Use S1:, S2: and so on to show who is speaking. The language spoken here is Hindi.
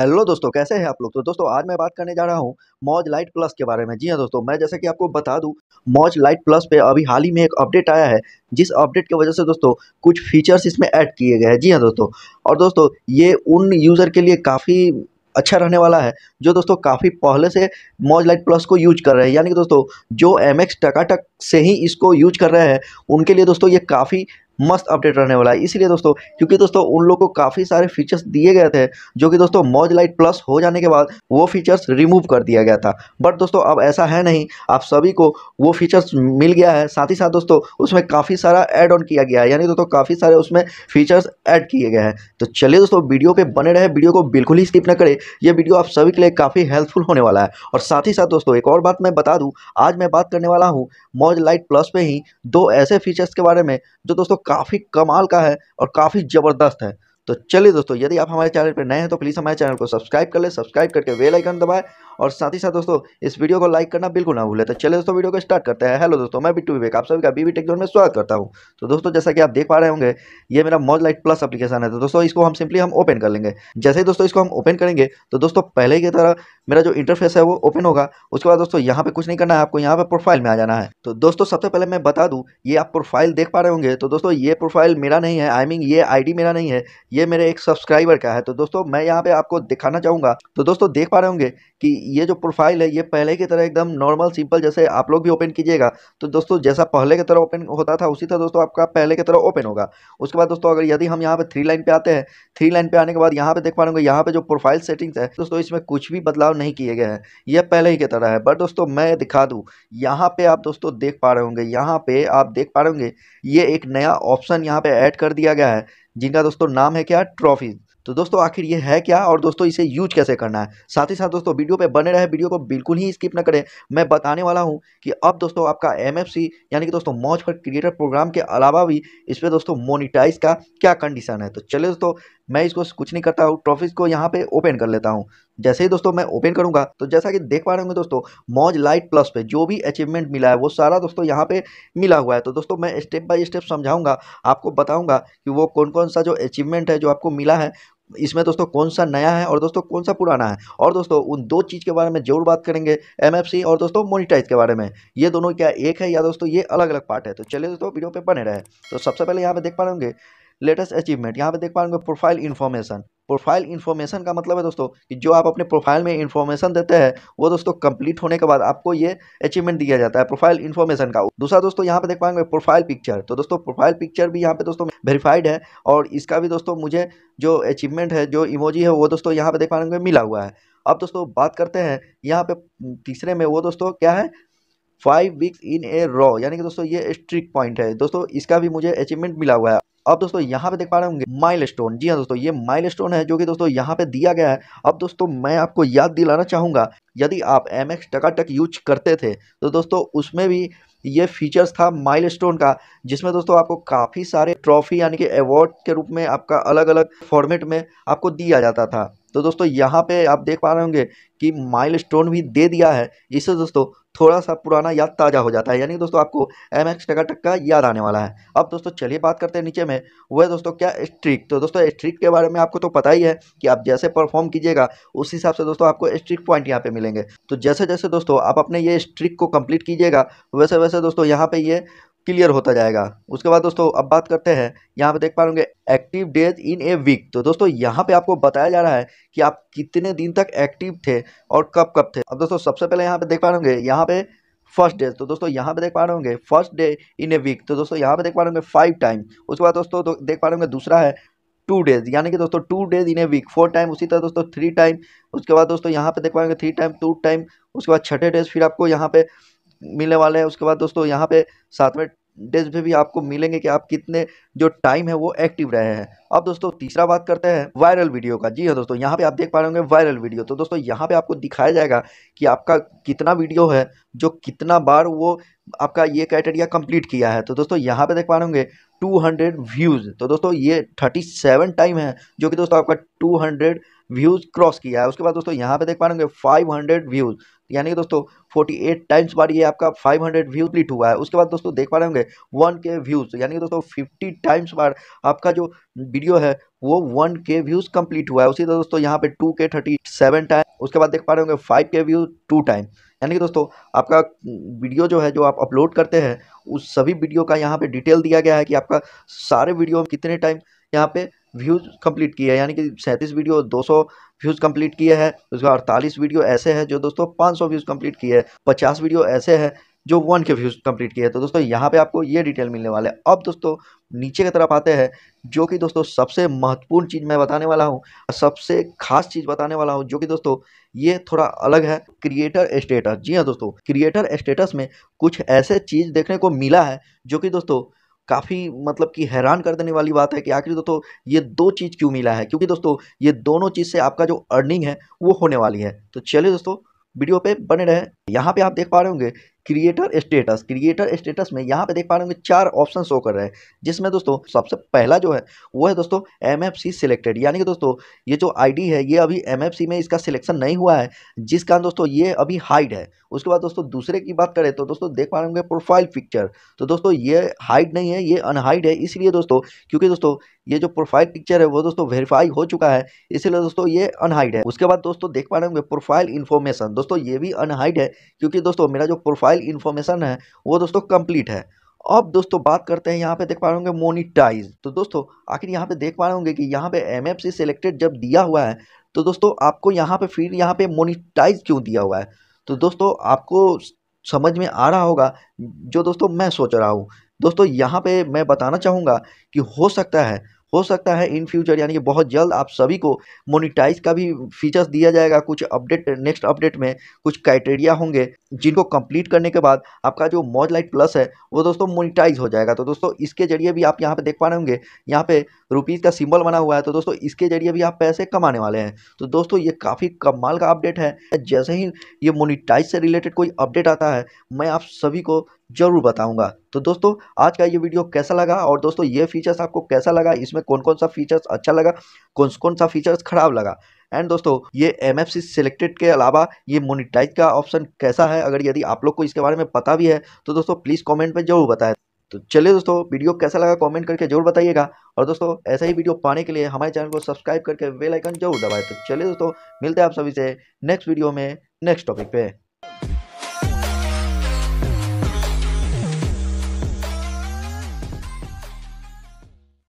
S1: हेलो दोस्तों कैसे हैं आप लोग तो दोस्तों आज मैं बात करने जा रहा हूं मौज लाइट प्लस के बारे में जी हां दोस्तों मैं जैसा कि आपको बता दूं मौज लाइट प्लस पे अभी हाल ही में एक अपडेट आया है जिस अपडेट की वजह से दोस्तों कुछ फीचर्स इसमें ऐड किए गए हैं जी हां दोस्तों और दोस्तों ये उन यूज़र के लिए काफ़ी अच्छा रहने वाला है जो दोस्तों काफ़ी पहले से मौज लाइट प्लस को यूज कर रहे हैं यानी कि दोस्तों जो एम एक्स टकाटक से ही इसको यूज कर रहे हैं उनके लिए दोस्तों ये काफ़ी मस्त अपडेट रहने वाला है इसीलिए दोस्तों क्योंकि दोस्तों उन लोग को काफ़ी सारे फीचर्स दिए गए थे जो कि दोस्तों मौज लाइट प्लस हो जाने के बाद वो फीचर्स रिमूव कर दिया गया था बट दोस्तों अब ऐसा है नहीं आप सभी को वो फीचर्स मिल गया है साथ ही साथ दोस्तों उसमें काफ़ी सारा एड ऑन किया गया है यानी दोस्तों काफ़ी सारे उसमें फीचर्स ऐड किए गए हैं तो चलिए दोस्तों वीडियो पर बने रहे वीडियो को बिल्कुल ही स्किप न करें ये वीडियो आप सभी के लिए काफ़ी हेल्पफुल होने वाला है और साथ ही साथ दोस्तों एक और बात मैं बता दूँ आज मैं बात करने वाला हूँ मौज लाइट प्लस पे ही दो ऐसे फीचर्स के बारे में जो दोस्तों काफ़ी कमाल का है और काफ़ी ज़बरदस्त है तो चलिए दोस्तों यदि आप हमारे चैनल पर नए हैं तो प्लीज़ हमारे चैनल को सब्सक्राइब कर ले सब्सक्राइब करके वेल आइकन दबाए और साथ ही साथ दोस्तों इस वीडियो को लाइक करना बिल्कुल ना भूलें तो चलिए दोस्तों वीडियो को स्टार्ट करते हैं हेलो दोस्तों मैं बिट्टू विवेक आप सभी का बीबी टेक जोन में स्वागत करता हूँ तो दोस्तों जैसा कि आप देख पा रहे होंगे ये मेरा मॉज लाइट प्लस अपलीकेशन है तो दोस्तों इसको हम सिंपली हम ओपन कर लेंगे जैसे ही दोस्तों इसको हम ओपन करेंगे तो दोस्तों पहले की तरह मेरा जो इंटरफेस है वो ओपन होगा उसके बाद दोस्तों यहाँ पे कुछ नहीं करना है आपको यहाँ पे प्रोफाइल में आ जाना है तो दोस्तों सबसे पहले मैं बता दूँ ये आप प्रोफाइल देख पा रहे होंगे तो दोस्तों ये प्रोफाइल मेरा नहीं है आई मीन ये आई मेरा नहीं है ये मेरे एक सब्सक्राइबर का है तो दोस्तों मैं यहाँ पे आपको दिखाना चाहूँगा तो दोस्तों देख पा रहे होंगे कि ये जो प्रोफाइल है ये पहले की तरह एकदम नॉर्मल सिंपल जैसे आप लोग भी ओपन कीजिएगा तो दोस्तों जैसा पहले की तरह ओपन होता था उसी तरह दोस्तों आपका पहले की तरह ओपन होगा उसके बाद दोस्तों अगर यदि हम यहाँ पे थ्री लाइन पे आते हैं थ्री लाइन पे आने के बाद यहाँ पे देख पा रहे होंगे यहाँ पे जो प्रोफाइल सेटिंग्स है दोस्तों इसमें कुछ भी बदलाव नहीं किए गए हैं यह पहले ही की तरह है बट दोस्तों मैं दिखा दूँ यहाँ पे आप दोस्तों देख पा रहे होंगे यहाँ पे आप देख पा रहे होंगे ये एक नया ऑप्शन यहाँ पे ऐड कर दिया गया है जिनका दोस्तों नाम है क्या ट्रॉफी तो दोस्तों आखिर ये है क्या और दोस्तों इसे यूज कैसे करना है साथ ही साथ दोस्तों वीडियो पे बने रहे वीडियो को बिल्कुल ही स्किप ना करें मैं बताने वाला हूँ कि अब दोस्तों आपका एम यानी कि दोस्तों मौज पर क्रिएटर प्रोग्राम के अलावा भी इस पर दोस्तों मोनिटाइज का क्या कंडीशन है तो चले दोस्तों मैं इसको कुछ नहीं करता हूँ ट्रॉफीज को यहाँ पे ओपन कर लेता हूँ जैसे ही दोस्तों मैं ओपन करूँगा तो जैसा कि देख पा रहे होंगे दोस्तों मौज लाइट प्लस पे जो भी अचीवमेंट मिला है वो सारा दोस्तों यहाँ पे मिला हुआ है तो दोस्तों मैं स्टेप बाय स्टेप समझाऊंगा आपको बताऊंगा कि वो कौन कौन सा जो अचीवमेंट है जो आपको मिला है इसमें दोस्तों कौन सा नया है और दोस्तों कौन सा पुराना है और दोस्तों उन दो चीज़ के बारे में जरूर बात करेंगे सी और दोस्तों मोनिटाइज के बारे में ये दोनों क्या एक है या दोस्तों ये अलग अलग पार्ट है तो चलिए दोस्तों वीडियो पे बने रहे तो सबसे पहले यहाँ पे देख पा रहे होंगे लेटेस्ट अचीवमेंट यहाँ पे देख पाएंगे प्रोफाइल इन्फॉर्मेशन प्रोफाइल इन्फॉर्मेशन का मतलब है दोस्तों कि जो आप अपने प्रोफाइल में इन्फॉर्मेशन देते हैं वो दोस्तों कंप्लीट होने के बाद आपको ये अचीवमेंट दिया जाता है प्रोफाइल इन्फॉर्मेशन का दूसरा दोस्तों यहाँ पे देख पाएंगे प्रोफाइल पिक्चर तो दोस्तों प्रोफाइल पिक्चर भी यहाँ पे दोस्तों वेरीफाइड है और इसका भी दोस्तों मुझे जो अचीवमेंट है जो इमोजी है वो दोस्तों यहाँ पे देख पाएंगे मिला हुआ है अब दोस्तों बात करते हैं यहाँ पे तीसरे में वो दोस्तों क्या है five weeks in a row यानी कि दोस्तों ये स्ट्रिक पॉइंट है दोस्तों इसका भी मुझे अचीवमेंट मिला हुआ है अब दोस्तों यहाँ पे देख पा रहे होंगे माइलस्टोन जी हाँ दोस्तों ये माइलस्टोन है जो कि दोस्तों यहाँ पे दिया गया है अब दोस्तों मैं आपको याद दिलाना चाहूँगा यदि आप एम एक्स टकाटक यूज करते थे तो दोस्तों उसमें भी ये फीचर्स था माइलस्टोन का जिसमें दोस्तों आपको काफ़ी सारे ट्रॉफी यानी कि अवार्ड के रूप में आपका अलग अलग फॉर्मेट में आपको दिया जाता था तो दोस्तों यहाँ पे आप देख पा रहे होंगे कि माइलस्टोन भी दे दिया है इससे दोस्तों थोड़ा सा पुराना याद ताज़ा हो जाता है यानी दोस्तों आपको एम एक्स टका टक्का याद आने वाला है अब दोस्तों चलिए बात करते हैं नीचे में वह दोस्तों क्या स्ट्रिक तो दोस्तों स्ट्रिक के बारे में आपको तो पता ही है कि आप जैसे परफॉर्म कीजिएगा उस हिसाब से दोस्तों आपको स्ट्रिक पॉइंट यहाँ पे मिलेंगे तो जैसे जैसे दोस्तों आप अपने ये स्ट्रिक को कम्प्लीट कीजिएगा वैसे वैसे दोस्तों यहाँ पर ये क्लियर होता जाएगा उसके बाद दोस्तों अब बात करते हैं यहाँ पे देख पा रहे active days in a week तो दोस्तों यहाँ पे आपको बताया जा रहा है कि आप कितने दिन तक एक्टिव थे और कब कब थे अब दोस्तों सबसे पहले यहाँ पे देख पा रहे होंगे यहाँ पे फर्स्ट डे तो दोस्तों यहाँ पे देख पा रहे होंगे first day in a week तो दोस्तों यहाँ पे देख पा रहे होंगे फाइव टाइम उसके बाद दोस्तों देख पा रहे होंगे दूसरा है टू डेज यानी कि दोस्तों two days in a week four time उसी तरह दोस्तों थ्री टाइम उसके बाद दोस्तों यहाँ पे देख पाएंगे थ्री टाइम टू टाइम उसके बाद छठे डेज फिर आपको यहाँ पे मिलने वाले हैं उसके बाद दोस्तों यहाँ पे सातवें डेज पे भी आपको मिलेंगे कि आप कितने जो टाइम है वो एक्टिव रहे हैं अब दोस्तों तीसरा बात करते हैं वायरल वीडियो का जी हाँ दोस्तों यहाँ पे आप देख पा रहे होंगे वायरल वीडियो तो दोस्तों यहाँ पे आपको दिखाया जाएगा कि आपका कितना वीडियो है जो कितना बार वो आपका ये क्राइटेरिया कंप्लीट किया है तो दोस्तों यहाँ पे देख पा रहे होंगे 200 व्यूज़ तो दोस्तों ये 37 टाइम है जो कि दोस्तों आपका 200 व्यूज़ क्रॉस किया है उसके बाद दोस्तों यहाँ पे देख पा रहे होंगे 500 व्यूज़ यानी कि दोस्तों 48 टाइम्स बार ये आपका 500 व्यूज लिट हुआ है उसके बाद दोस्तों देख पा रहे होंगे वन के व्यूज़ यानी कि दोस्तों 50 टाइम्स बार आपका जो वीडियो है वो वन के व्यूज़ कंप्लीट हुआ है उसी तरह दोस्तों यहाँ पे टू के थर्टी सेवन टाइम उसके बाद देख पा रहे होंगे फाइव के व्यूज टू टाइम यानी कि दोस्तों आपका वीडियो जो है जो आप अपलोड करते हैं उस सभी वीडियो का यहाँ पे डिटेल दिया गया है कि आपका सारे वीडियो कितने टाइम यहाँ पे व्यूज़ कंप्लीट किए हैं यानी कि सैंतीस वीडियो दो सौ व्यूज़ कंप्लीट किए हैं उसके अड़तालीस वीडियो ऐसे हैं जो दोस्तों पाँच सौ व्यूज़ कंप्लीट किए हैं पचास वीडियो ऐसे हैं जो वन के व्यूज़ कंप्लीट किए तो दोस्तों यहाँ पे आपको ये डिटेल मिलने वाले हैं अब दोस्तों नीचे की तरफ आते हैं जो कि दोस्तों सबसे महत्वपूर्ण चीज़ मैं बताने वाला हूँ सबसे खास चीज़ बताने वाला हूँ जो कि दोस्तों ये थोड़ा अलग है क्रिएटर स्टेटस जी हाँ दोस्तों क्रिएटर स्टेटस में कुछ ऐसे चीज़ देखने को मिला है जो कि दोस्तों काफ़ी मतलब कि हैरान कर देने वाली बात है कि आखिर दोस्तों ये दो चीज़ क्यों मिला है क्योंकि दोस्तों ये दोनों चीज़ से आपका जो अर्निंग है वो होने वाली है तो चलिए दोस्तों वीडियो पे बने रहें यहाँ पे आप देख पा रहे होंगे क्रिएटर स्टेटस क्रिएटर स्टेटस में यहाँ पे देख पा रहे होंगे चार ऑप्शन शो कर रहे हैं जिसमें दोस्तों सबसे पहला जो है वो है दोस्तों एम एफ सी सिलेक्टेड यानी कि दोस्तों ये जो आईडी है ये अभी एम एफ सी में इसका सिलेक्शन नहीं हुआ है जिस कारण दोस्तों ये अभी हाइड है उसके बाद दोस्तों दूसरे की बात करें तो दोस्तों देख पा रहे होंगे प्रोफाइल पिक्चर तो दोस्तों ये हाइड नहीं है ये अनहाइड है इसलिए दोस्तों क्योंकि दोस्तों ये जो प्रोफाइल पिक्चर है वो दोस्तों वेरीफाई हो चुका है इसलिए दोस्तों ये अनहाइड है उसके बाद दोस्तों देख पा रहे होंगे प्रोफाइल इन्फॉर्मेशन दोस्तों ये भी अनहाइड है क्योंकि दोस्तों मेरा जो प्रोफाइल मोबाइल इन्फॉर्मेशन है वो दोस्तों कंप्लीट है अब दोस्तों बात करते हैं यहाँ पे देख पा रहे होंगे मोनिटाइज तो दोस्तों आखिर यहाँ पे देख पा रहे होंगे कि यहाँ पे एम एफ सिलेक्टेड जब दिया हुआ है तो दोस्तों आपको यहाँ पे फिर यहाँ पे मोनिटाइज क्यों दिया हुआ है तो दोस्तों आपको समझ में आ रहा होगा जो दोस्तों मैं सोच रहा हूँ दोस्तों यहाँ पे मैं बताना चाहूँगा कि हो सकता है हो सकता है इन फ्यूचर यानी कि बहुत जल्द आप सभी को मोनिटाइज का भी फीचर्स दिया जाएगा कुछ अपडेट नेक्स्ट अपडेट में कुछ क्राइटेरिया होंगे जिनको कंप्लीट करने के बाद आपका जो मौज लाइट प्लस है वो दोस्तों मोनिटाइज हो जाएगा तो दोस्तों इसके जरिए भी आप यहाँ पे देख पा रहे होंगे यहाँ पे रुपीज़ का सिंबल बना हुआ है तो दोस्तों इसके जरिए भी आप पैसे कमाने वाले हैं तो दोस्तों ये काफ़ी कमाल का अपडेट है जैसे ही ये मोनिटाइज से रिलेटेड कोई अपडेट आता है मैं आप सभी को ज़रूर बताऊंगा तो दोस्तों आज का ये वीडियो कैसा लगा और दोस्तों ये फीचर्स आपको कैसा लगा इसमें कौन कौन सा फीचर्स अच्छा लगा कौन कौन सा फीचर्स खराब लगा एंड दोस्तों ये एम एफ सिलेक्टेड के अलावा ये मोनिटाइज का ऑप्शन कैसा है अगर यदि आप लोग को इसके बारे में पता भी है तो दोस्तों प्लीज़ कॉमेंट में जरूर बताएं तो चलिए दोस्तों वीडियो कैसा लगा कॉमेंट करके जरूर बताइएगा और दोस्तों ऐसा ही वीडियो पाने के लिए हमारे चैनल को सब्सक्राइब करके बेलाइकन जरूर दबाए तो चलिए दोस्तों मिलते हैं आप सभी से नेक्स्ट वीडियो में नेक्स्ट टॉपिक पे